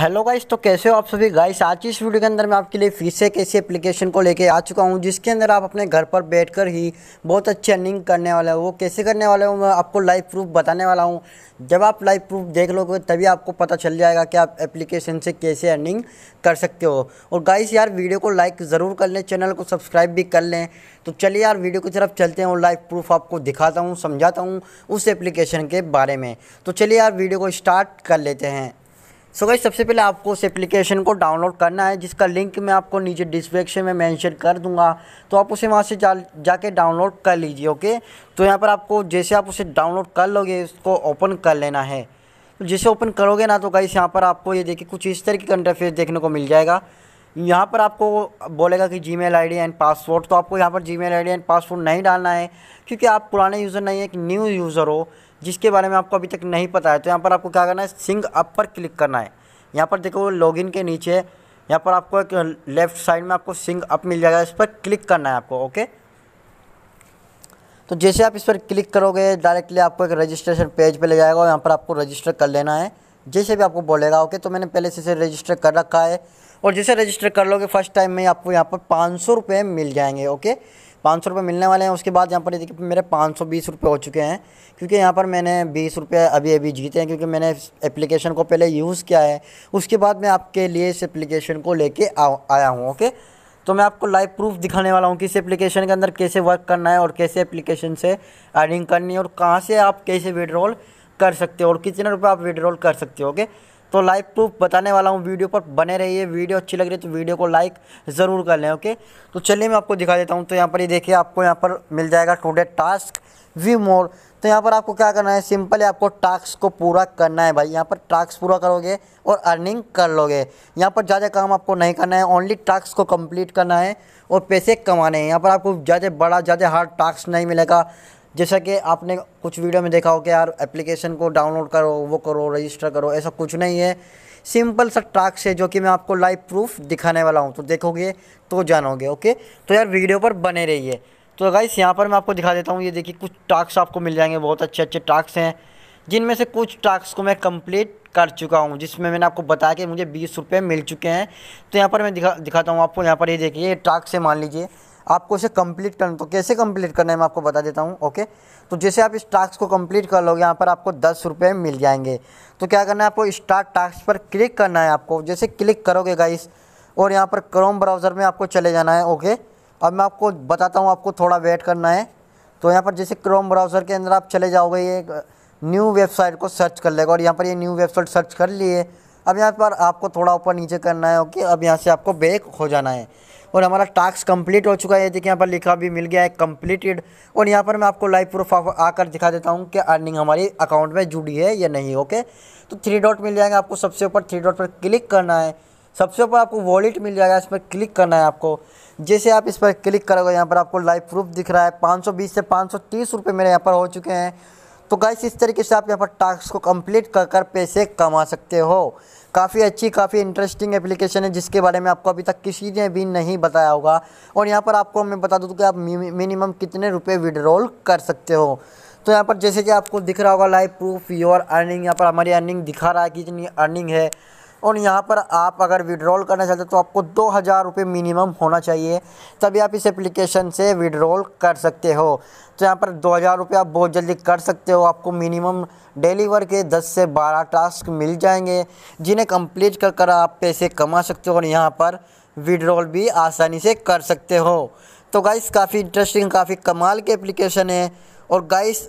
hello guys तो कैसे हो आप सभी गाइस आज इस वीडियो के अंदर मैं आपके लिए फिर से कैसी एप्लीकेशन को लेके आ चुका हूँ जिसके अंदर आप अपने घर पर बैठकर ही बहुत अच्छी अर्निंग करने वाले हो वो कैसे करने वाले हो मैं आपको लाइव प्रूफ बताने वाला हूँ जब आप लाइव प्रूफ देख लोगे तभी आपको पता चल जाएगा कि आप एप्लीकेशन से कैसे अर्निंग कर सकते हो और गाइस यार वीडियो को लाइक ज़रूर कर लें चैनल को सब्सक्राइब भी कर लें तो चलिए यार वीडियो की तरफ चलते हैं और लाइव प्रूफ आपको दिखाता हूँ समझाता हूँ उस एप्लीकेशन के बारे में तो चलिए यार वीडियो को स्टार्ट कर लेते हैं सो गई सबसे पहले आपको उस एप्लीकेशन को डाउनलोड करना है जिसका लिंक मैं आपको नीचे डिस्क्रिप्शन में मेंशन कर दूंगा तो आप उसे वहाँ से जा जाके डाउनलोड कर लीजिए ओके तो यहाँ पर आपको जैसे आप उसे डाउनलोड कर लोगे उसको ओपन कर लेना है तो जैसे ओपन करोगे ना तो गई यहाँ पर आपको ये देखिए कुछ इस तरह की इंटरफेस देखने को मिल जाएगा यहाँ पर आपको बोलेगा कि जी मेल एंड पासवर्ड तो आपको यहाँ पर जी मेल एंड पासवर्ड नहीं डालना है क्योंकि आप पुराने यूज़र नहीं है एक न्यू यूज़र हो जिसके बारे में आपको अभी तक नहीं पता है तो यहाँ पर आपको क्या करना है सिंग अप पर क्लिक करना है यहाँ पर देखो लॉगिन के नीचे यहाँ पर आपको एक लेफ्ट साइड में आपको सिंग अप मिल जाएगा इस पर क्लिक करना है आपको ओके तो जैसे आप इस पर क्लिक करोगे डायरेक्टली आपको एक रजिस्ट्रेशन पेज पे ले जाएगा और यहाँ पर आपको रजिस्टर कर लेना है जैसे भी आपको बोलेगा ओके तो मैंने पहले से इसे रजिस्टर कर रखा है और जैसे रजिस्टर कर लोगे फर्स्ट टाइम में आपको यहाँ पर पाँच सौ रुपये मिल जाएंगे ओके पाँच सौ रुपये मिलने वाले हैं उसके बाद यहाँ पर देखिए मेरे पाँच सौ बीस रुपये हो चुके हैं क्योंकि यहाँ पर मैंने बीस रुपये अभी अभी जीते हैं क्योंकि मैंने एप्लीकेशन को पहले यूज़ किया है उसके बाद मैं आपके लिए इस एप्लीकेशन को लेके आया हूँ ओके तो मैं आपको लाइव प्रूफ दिखाने वाला हूँ कि इस एप्लीकेशन के अंदर कैसे वर्क करना है और कैसे एप्लीकेशन से अर्निंग करनी है और कहाँ से आप कैसे विड्रॉल कर सकते हो और कितने रुपये आप विड्रॉल कर सकते हो ओके तो लाइव प्रूफ बताने वाला हूँ वीडियो पर बने रहिए वीडियो अच्छी लग रही है तो वीडियो को लाइक ज़रूर कर लें ओके तो चलिए मैं आपको दिखा देता हूँ तो यहाँ पर ये देखिए आपको यहाँ पर मिल जाएगा टूडे टास्क वी मोर तो यहाँ पर आपको क्या करना है सिंपल है आपको टास्क को पूरा करना है भाई यहाँ पर टास्क पूरा करोगे और अर्निंग कर लोगे यहाँ पर ज़्यादा काम आपको नहीं करना है ओनली टास्क को कम्प्लीट करना है और पैसे कमाने हैं यहाँ पर आपको ज़्यादा बड़ा ज़्यादा हार्ड टास्क नहीं मिलेगा जैसा कि आपने कुछ वीडियो में देखा हो कि यार एप्लीकेशन को डाउनलोड करो वो करो रजिस्टर करो ऐसा कुछ नहीं है सिंपल सा टास्क है जो कि मैं आपको लाइव प्रूफ दिखाने वाला हूँ तो देखोगे तो जानोगे ओके तो यार वीडियो पर बने रहिए तो गाइस यहाँ पर मैं आपको दिखा देता हूँ ये देखिए कुछ टास्क आपको मिल जाएंगे बहुत अच्छे अच्छे टास्क हैं जिनमें से कुछ टास्क को मैं कंप्लीट कर चुका हूँ जिसमें मैंने आपको बताया कि मुझे बीस रुपये मिल चुके हैं तो यहाँ पर मैं दिखा दिखाता हूँ आपको यहाँ पर ये देखिए ये टास्क से मान लीजिए आपको इसे कंप्लीट करना तो कैसे कंप्लीट करना है मैं आपको बता देता हूँ ओके तो जैसे आप इस टास्क को कंप्लीट कर लोगे यहाँ पर आपको दस रुपये मिल जाएंगे तो क्या करना है आपको स्टार्ट टास्क पर क्लिक करना है आपको जैसे क्लिक करोगे गाइस और यहाँ पर क्रोम ब्राउज़र में आपको चले जाना है ओके अब मैं आपको बताता हूँ आपको थोड़ा वेट करना है तो यहाँ पर जैसे क्रोम ब्राउज़र के अंदर आप चले जाओगे ये न्यू वेबसाइट uh, को सर्च कर लेगा और यहाँ पर ये न्यू वेबसाइट सर्च कर लिए अब यहाँ पर आपको थोड़ा ऊपर नीचे करना है ओके अब यहाँ से आपको बैक हो जाना है और हमारा टास्क कंप्लीट हो चुका है देखिए यहाँ पर लिखा भी मिल गया है कंप्लीटेड और यहाँ पर मैं आपको लाइव प्रूफ आकर दिखा देता हूँ कि अर्निंग हमारी अकाउंट में जुड़ी है या नहीं ओके तो थ्री डॉट मिल जाएगा आपको सबसे ऊपर थ्री डॉट पर क्लिक करना है सबसे ऊपर आपको वॉलेट मिल जाएगा इस पर क्लिक करना है आपको जैसे आप इस पर क्लिक करोगे यहाँ पर आपको लाइव प्रूफ दिख रहा है पाँच से पाँच सौ मेरे यहाँ पर हो चुके हैं तो गाइस इस तरीके से आप यहाँ पर टास्क को कंप्लीट कर कर पैसे कमा सकते हो काफ़ी अच्छी काफ़ी इंटरेस्टिंग एप्लीकेशन है जिसके बारे में आपको अभी तक किसी ने भी नहीं बताया होगा और यहाँ पर आपको मैं बता दूँ तो कि आप मिनिमम कितने रुपये विड्रॉल कर सकते हो तो यहाँ पर जैसे कि आपको दिख रहा होगा लाइव प्रूफ योर अर्निंग यहाँ पर हमारी अर्निंग दिखा रहा है कि इतनी अर्निंग है और यहाँ पर आप अगर विड्रॉल करना चाहते तो आपको दो हज़ार रुपये मिनिमम होना चाहिए तभी आप इस एप्लीकेशन से विड्रॉल कर सकते हो तो यहाँ पर दो हज़ार रुपये आप बहुत जल्दी कर सकते हो आपको मिनिमम डेलीवर के दस से बारह टास्क मिल जाएंगे जिन्हें कंप्लीट कर कर आप पैसे कमा सकते हो और यहाँ पर विड्रॉल भी आसानी से कर सकते हो तो गाइस काफ़ी इंटरेस्टिंग काफ़ी कमाल की एप्लीकेशन है और गाइस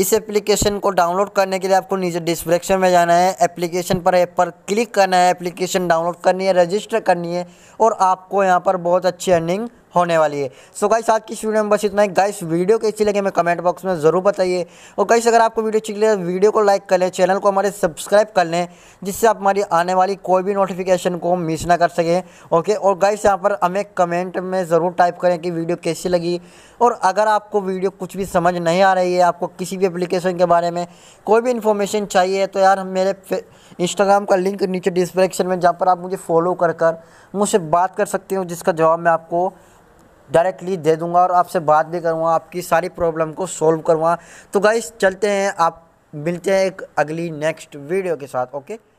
इस एप्लीकेशन को डाउनलोड करने के लिए आपको नीचे डिस्क्रिप्शन में जाना है एप्लीकेशन पर ऐप पर क्लिक करना है एप्लीकेशन डाउनलोड करनी है रजिस्टर करनी है और आपको यहाँ पर बहुत अच्छी अर्निंग होने वाली है सो गाइस आज की वीडियो में बस इतना ही गाइस वीडियो कैसी लगे हमें कमेंट बॉक्स में ज़रूर बताइए और गाइस अगर आपको वीडियो अच्छी लगे वीडियो को लाइक कर लें चैनल को हमारे सब्सक्राइब कर लें जिससे आप हमारी आने वाली कोई भी नोटिफिकेशन को मिस ना कर सकें ओके और गाइस यहाँ पर हमें कमेंट में ज़रूर टाइप करें कि वीडियो कैसी लगी और अगर आपको वीडियो कुछ भी समझ नहीं आ रही है आपको किसी भी एप्लीकेशन के बारे में कोई भी इन्फॉर्मेशन चाहिए तो यार मेरे इंस्टाग्राम का लिंक नीचे डिस्क्रिप्शन में जहाँ पर आप मुझे फॉलो कर कर मुझसे बात कर सकते हो जिसका जवाब मैं आपको डायरेक्टली दे दूंगा और आपसे बात भी करूँगा आपकी सारी प्रॉब्लम को सॉल्व करूँगा तो गाइस चलते हैं आप मिलते हैं एक अगली नेक्स्ट वीडियो के साथ ओके